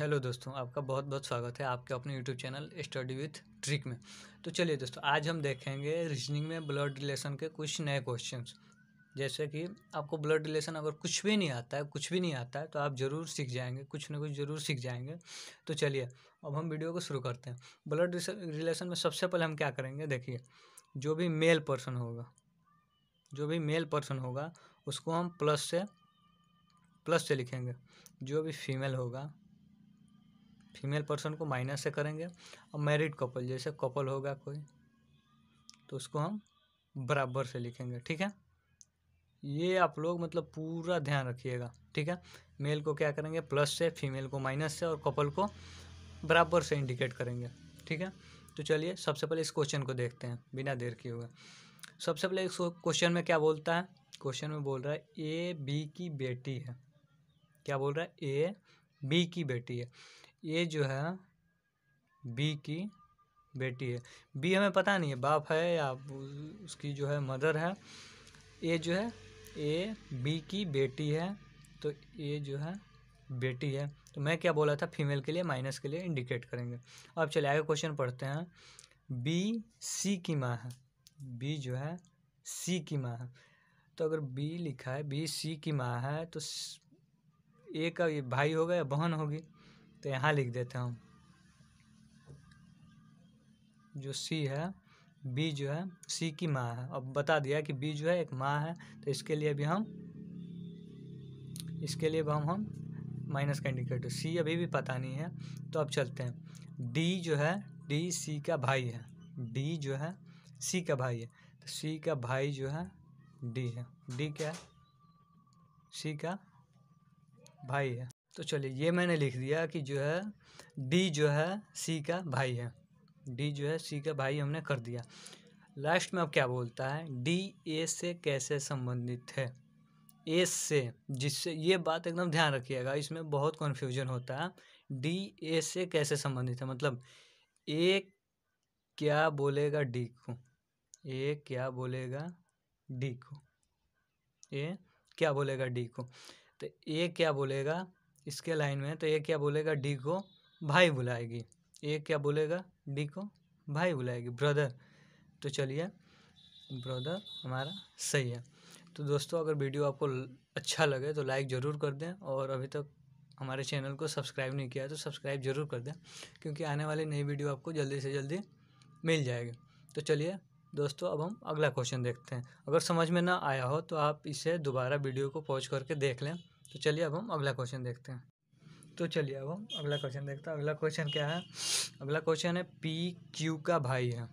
hello दोस्तों आपका बहुत बहुत स्वागत है आपके अपने YouTube channel study with trick में तो चलिए दोस्तों आज हम देखेंगे रीजनिंग में ब्लड रिलेशन के कुछ नए क्वेश्चंस जैसे कि आपको ब्लड रिलेशन अगर कुछ भी नहीं आता है कुछ भी नहीं आता है तो आप ज़रूर सीख जाएंगे कुछ ना कुछ ज़रूर सीख जाएंगे तो चलिए अब हम वीडियो को शुरू करते हैं ब्लड रिलेशन में सबसे पहले हम क्या करेंगे देखिए जो भी मेल पर्सन होगा जो भी मेल पर्सन होगा उसको हम प्लस से प्लस से लिखेंगे जो भी फीमेल होगा फीमेल पर्सन को माइनस से करेंगे और मैरिड कपल जैसे कपल होगा कोई तो उसको हम बराबर से लिखेंगे ठीक है ये आप लोग मतलब पूरा ध्यान रखिएगा ठीक है मेल को क्या करेंगे प्लस से फीमेल को माइनस से और कपल को बराबर से इंडिकेट करेंगे ठीक है तो चलिए सबसे पहले इस क्वेश्चन को देखते हैं बिना देर किए हुए सबसे पहले इस क्वेश्चन में क्या बोलता है क्वेश्चन में बोल रहा है ए बी की बेटी है क्या बोल रहा है ए बी की बेटी है ये जो है बी की बेटी है बी हमें पता नहीं है बाप है या उसकी जो है मदर है ए जो है ए बी की बेटी है तो ए जो है बेटी है तो मैं क्या बोला था फीमेल के लिए माइनस के लिए इंडिकेट करेंगे अब चले आगे क्वेश्चन पढ़ते हैं बी सी की माँ है बी जो है सी की माँ है तो अगर बी लिखा है बी सी की माँ है तो ए का ये भाई होगा या बहन होगी तो यहाँ लिख देते हैं हम जो सी है बी जो है सी की माँ है अब बता दिया कि बी जो है एक माँ है तो इसके लिए भी हम इसके लिए भी हम हम माइनस का इंडिकेटर सी अभी भी पता नहीं है तो अब चलते हैं डी जो है डी सी का भाई है डी जो है सी का भाई है तो सी का भाई जो है डी है डी क्या है सी का भाई है तो चलिए ये मैंने लिख दिया कि जो है डी जो है सी का भाई है डी जो है सी का भाई हमने कर दिया लास्ट में अब क्या बोलता है डी ए से कैसे संबंधित है ए से जिससे ये बात एकदम ध्यान रखिएगा इसमें बहुत कन्फ्यूजन होता है डी ए से कैसे संबंधित है मतलब ए क्या बोलेगा डी को ए क्या बोलेगा डी को ए क्या बोलेगा डी को तो ए क्या बोलेगा इसके लाइन में तो ये क्या बोलेगा डी को भाई बुलाएगी ये क्या बोलेगा डी को भाई बुलाएगी ब्रदर तो चलिए ब्रदर हमारा सही है तो दोस्तों अगर वीडियो आपको अच्छा लगे तो लाइक ज़रूर कर दें और अभी तक हमारे चैनल को सब्सक्राइब नहीं किया है तो सब्सक्राइब ज़रूर कर दें क्योंकि आने वाली नई वीडियो आपको जल्दी से जल्दी मिल जाएगी तो चलिए दोस्तों अब हम अगला क्वेश्चन देखते हैं अगर समझ में ना आया हो तो आप इसे दोबारा वीडियो को पॉज करके देख लें तो चलिए अब हम अगला क्वेश्चन देखते हैं तो चलिए अब हम अगला क्वेश्चन देखते हैं अगला क्वेश्चन क्या है अगला क्वेश्चन है पी क्यू का भाई है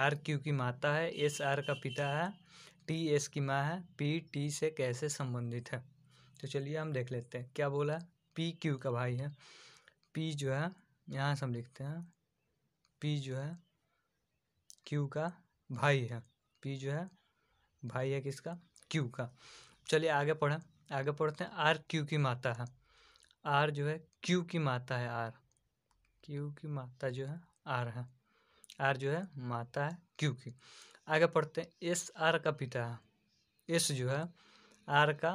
आर क्यू की माता है एस आर का पिता है टी एस की माँ है पी टी से कैसे संबंधित है तो चलिए हम देख लेते हैं क्या बोला है पी क्यू का भाई है पी जो है यहाँ से हम लिखते हैं पी जो है क्यू का भाई है पी जो है भाई है किसका क्यू का चलिए आगे पढ़ें आगे पढ़ते हैं आर क्यू की माता है आर जो है क्यू की माता है आर क्यू की माता जो है आर है आर जो है माता है क्यू की आगे पढ़ते हैं एस आर का पिता है एस जो है आर का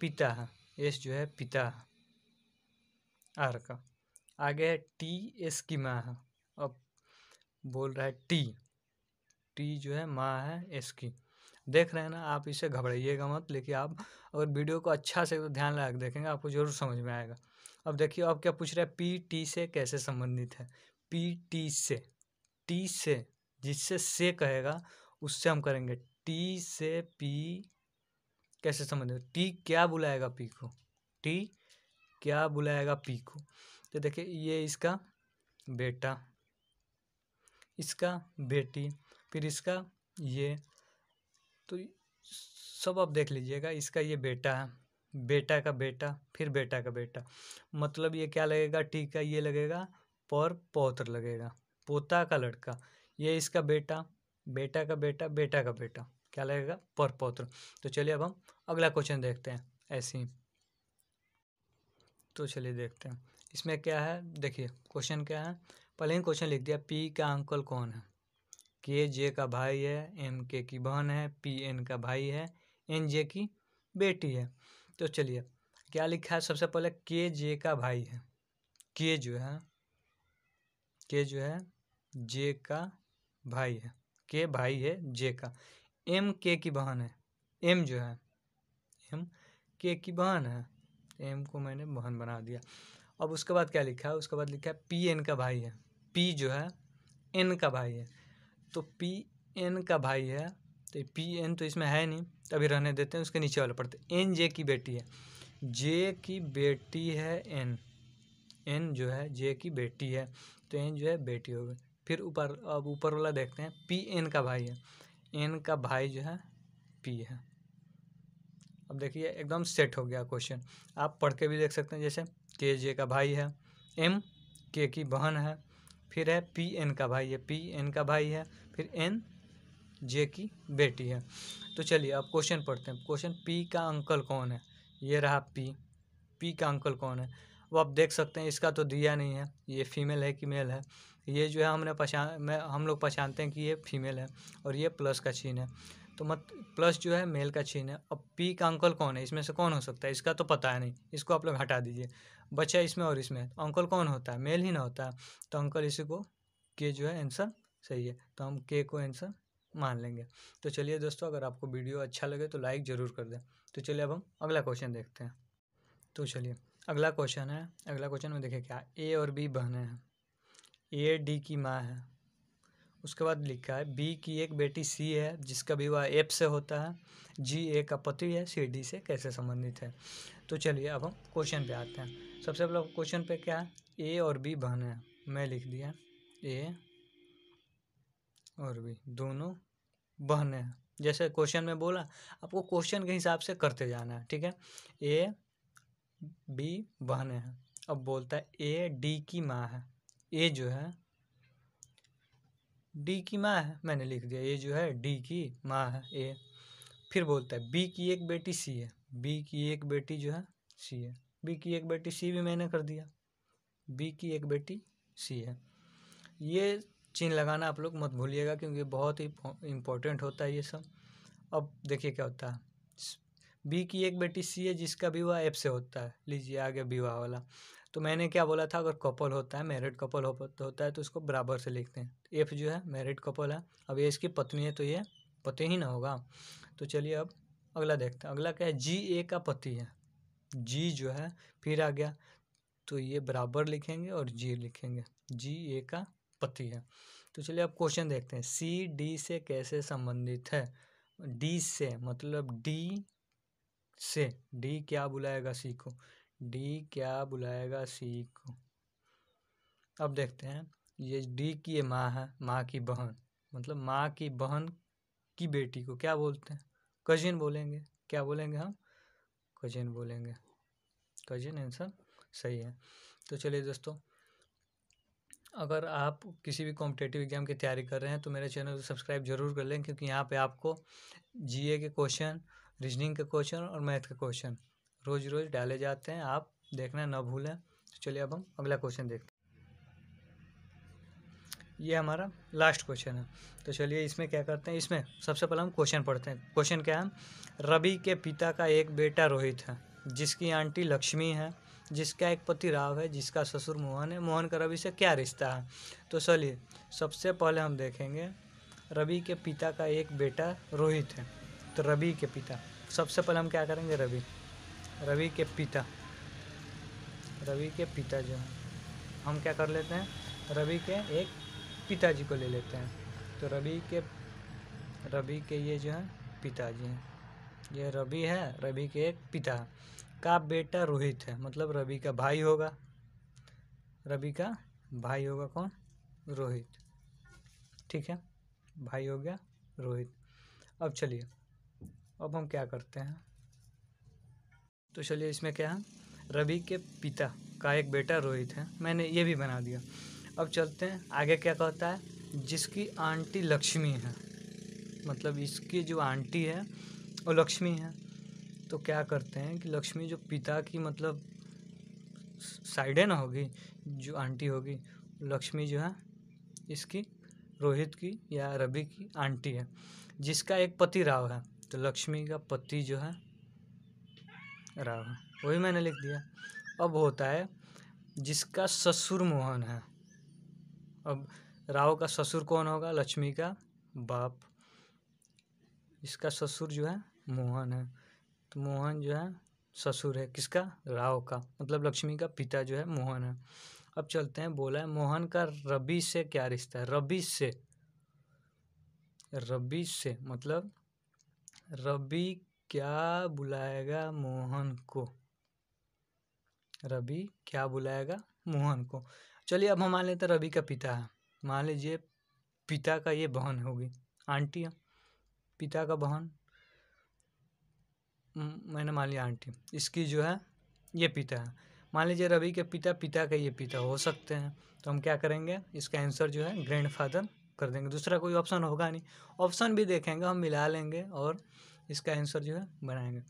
पिता है एस जो है पिता है आर का आगे है टी एस की माँ है अब बोल रहा है टी टी जो है माँ है एस की देख रहे हैं ना आप इसे घबराइएगा मत लेकिन आप अगर वीडियो को अच्छा से ध्यान लगा देखेंगे आपको जरूर समझ में आएगा अब देखिए अब क्या पूछ रहे हैं पी टी से कैसे संबंधित है पी टी से टी से जिससे से कहेगा उससे हम करेंगे टी से पी कैसे संबंधित टी क्या बुलाएगा पी को टी क्या बुलाएगा पी को तो देखिए ये इसका बेटा इसका बेटी फिर इसका ये तो सब आप देख लीजिएगा इसका ये बेटा है बेटा का बेटा फिर बेटा का बेटा मतलब ये क्या लगेगा ठीक है ये लगेगा पर पौत्र लगेगा पोता का लड़का ये इसका बेटा बेटा का बेटा बेटा का बेटा क्या लगेगा पर पौत्र तो चलिए अब हम अगला क्वेश्चन देखते हैं ऐसे ही तो चलिए देखते हैं इसमें क्या है देखिए क्वेश्चन क्या है पहले ही क्वेश्चन लिख दिया पी का अंकल कौन है के जे का भाई है एम के की बहन है पी एन का भाई है एन जे की बेटी है तो चलिए क्या लिखा है सबसे पहले के जे का भाई है के जो है के जो है जे का भाई है के भाई है जे का एम के की बहन है एम जो है एम के की बहन है एम को मैंने बहन बना दिया अब उसके बाद क्या लिखा है उसके बाद लिखा है पी एन का भाई है पी जो है एन का भाई है तो पी एन का भाई है तो पी एन तो इसमें है नहीं तभी रहने देते हैं उसके नीचे वाले पढ़ते एन जे की बेटी है जे की बेटी है एन एन जो है जे की बेटी है तो एन जो है बेटी हो गई फिर ऊपर अब ऊपर वाला देखते हैं पी एन का भाई है एन का भाई जो है पी है अब देखिए एकदम सेट हो गया क्वेश्चन आप पढ़ के भी देख सकते हैं जैसे के जे का भाई है एम के की बहन है फिर है पी एन का भाई है पी एन का भाई है फिर एन जे की बेटी है तो चलिए अब क्वेश्चन पढ़ते हैं क्वेश्चन पी का अंकल कौन है ये रहा पी पी का अंकल कौन है वो आप देख सकते हैं इसका तो दिया नहीं है ये फीमेल है कि मेल है ये जो है हमने पहचान मैं हम लोग पहचानते हैं कि ये फीमेल है और ये प्लस का छीन है तो मत प्लस जो है मेल का छीन है अब पी का अंकल कौन है इसमें से कौन हो सकता है इसका तो पता है नहीं इसको आप लोग हटा दीजिए बचा इसमें और इसमें तो अंकल कौन होता है मेल ही ना होता तो अंकल इसी को के जो है आंसर सही है तो हम के को आंसर मान लेंगे तो चलिए दोस्तों अगर आपको वीडियो अच्छा लगे तो लाइक ज़रूर कर दें तो चलिए अब हम अगला क्वेश्चन देखते हैं तो चलिए अगला क्वेश्चन है अगला क्वेश्चन में देखिए क्या ए और बी बहने हैं ए डी की माँ है उसके बाद लिखा है बी की एक बेटी सी है जिसका विवाह एफ से होता है जी ए का पति है सी डी से कैसे संबंधित है तो चलिए अब हम क्वेश्चन पे आते हैं सबसे पहला क्वेश्चन पे क्या है ए और बी बहन है मैं लिख दिया ए और बी दोनों बहन हैं जैसे क्वेश्चन में बोला आपको क्वेश्चन के हिसाब से करते जाना है ठीक है ए बी बहन हैं अब बोलता है ए डी की माँ है ए जो है डी की माँ है मैंने लिख दिया ये जो है डी की माँ है ए फिर बोलता है बी की एक बेटी सी है बी की एक बेटी जो है सी है बी की एक बेटी सी भी मैंने कर दिया बी की एक बेटी सी है ये चिन्ह लगाना आप लोग मत भूलिएगा क्योंकि बहुत ही इम्पोर्टेंट होता है ये सब अब देखिए क्या होता है बी की एक बेटी सी है जिसका विवाह एफ से होता है लीजिए आगे विवाह वाला तो मैंने क्या बोला था अगर कपल होता है मैरिड कपल हो, तो होता है तो उसको बराबर से लिखते हैं एफ जो है मैरिड कपल है अब ये इसकी पत्नी है तो ये पति ही ना होगा तो चलिए अब अगला देखते हैं अगला क्या है जी ए का पति है जी जो है फिर आ गया तो ये बराबर लिखेंगे और जी लिखेंगे जी ए का पति है तो चलिए अब क्वेश्चन देखते हैं सी डी से कैसे संबंधित है डी से मतलब डी से डी क्या बुलाएगा सी को डी क्या बुलाएगा सी को अब देखते हैं ये डी की ये माँ है माँ की बहन मतलब माँ की बहन की बेटी को क्या बोलते हैं कजिन बोलेंगे क्या बोलेंगे हम कजिन बोलेंगे कजिन आंसर सही है तो चलिए दोस्तों अगर आप किसी भी कॉम्पिटेटिव एग्जाम की तैयारी कर रहे हैं तो मेरे चैनल को सब्सक्राइब जरूर कर लें क्योंकि यहाँ पे आपको जीए के क्वेश्चन रीजनिंग के क्वेश्चन और मैथ के क्वेश्चन रोज़ रोज़ डाले जाते हैं आप देखना ना भूलें तो चलिए अब हम अगला क्वेश्चन देखते हैं ये हमारा लास्ट क्वेश्चन है तो चलिए इसमें क्या करते हैं इसमें सबसे पहले हम क्वेश्चन पढ़ते हैं क्वेश्चन क्या है रवि के पिता का एक बेटा रोहित है जिसकी आंटी लक्ष्मी है जिसका एक पति राव है जिसका ससुर मोहन है मोहन का रवि से क्या रिश्ता है तो चलिए सबसे पहले हम देखेंगे रवि के पिता का एक बेटा रोहित है तो रवि के पिता सबसे पहले हम क्या करेंगे रवि रवि के पिता रवि के पिता जो हैं हम क्या कर लेते हैं रवि के एक पिताजी को ले लेते हैं तो रवि के रवि के ये जो हैं पिताजी हैं ये रवि है रवि के एक पिता का बेटा रोहित है मतलब रवि का भाई होगा रवि का भाई होगा कौन रोहित ठीक है भाई हो गया रोहित अब चलिए अब हम क्या करते हैं तो चलिए इसमें क्या है रवि के पिता का एक बेटा रोहित है मैंने ये भी बना दिया अब चलते हैं आगे क्या कहता है जिसकी आंटी लक्ष्मी है मतलब इसकी जो आंटी है वो लक्ष्मी है तो क्या करते हैं कि लक्ष्मी जो पिता की मतलब साइडें ना होगी जो आंटी होगी लक्ष्मी जो है इसकी रोहित की या रवि की आंटी है जिसका एक पति राव है तो लक्ष्मी का पति जो है राव वही मैंने लिख दिया अब होता है जिसका ससुर मोहन है अब राव का ससुर कौन होगा लक्ष्मी का बाप इसका ससुर जो है मोहन है तो मोहन जो है ससुर है किसका राव का मतलब लक्ष्मी का पिता जो है मोहन है अब चलते हैं बोला है मोहन का रबी से क्या रिश्ता है रबी से रबी से मतलब रबी क्या बुलाएगा मोहन को रवि क्या बुलाएगा मोहन को चलिए अब हम मान लेते रवि का पिता है मान लीजिए पिता का ये बहन होगी आंटी पिता का बहन मैंने मान लिया आंटी इसकी जो है ये पिता है मान लीजिए रवि के पिता पिता का ये पिता हो सकते हैं तो हम क्या करेंगे इसका आंसर जो है ग्रैंडफादर कर देंगे दूसरा कोई ऑप्शन होगा नहीं ऑप्शन भी देखेंगे हम मिला लेंगे और इसका आंसर जो है बनाएंगे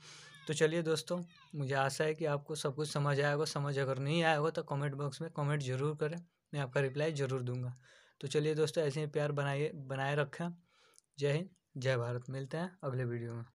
तो चलिए दोस्तों मुझे आशा है कि आपको सब कुछ समझ आया होगा समझ अगर नहीं आया होगा तो कमेंट बॉक्स में कमेंट जरूर करें मैं आपका रिप्लाई ज़रूर दूंगा तो चलिए दोस्तों ऐसे ही प्यार बनाइए बनाए रखें जय हिंद जय भारत मिलते हैं अगले वीडियो में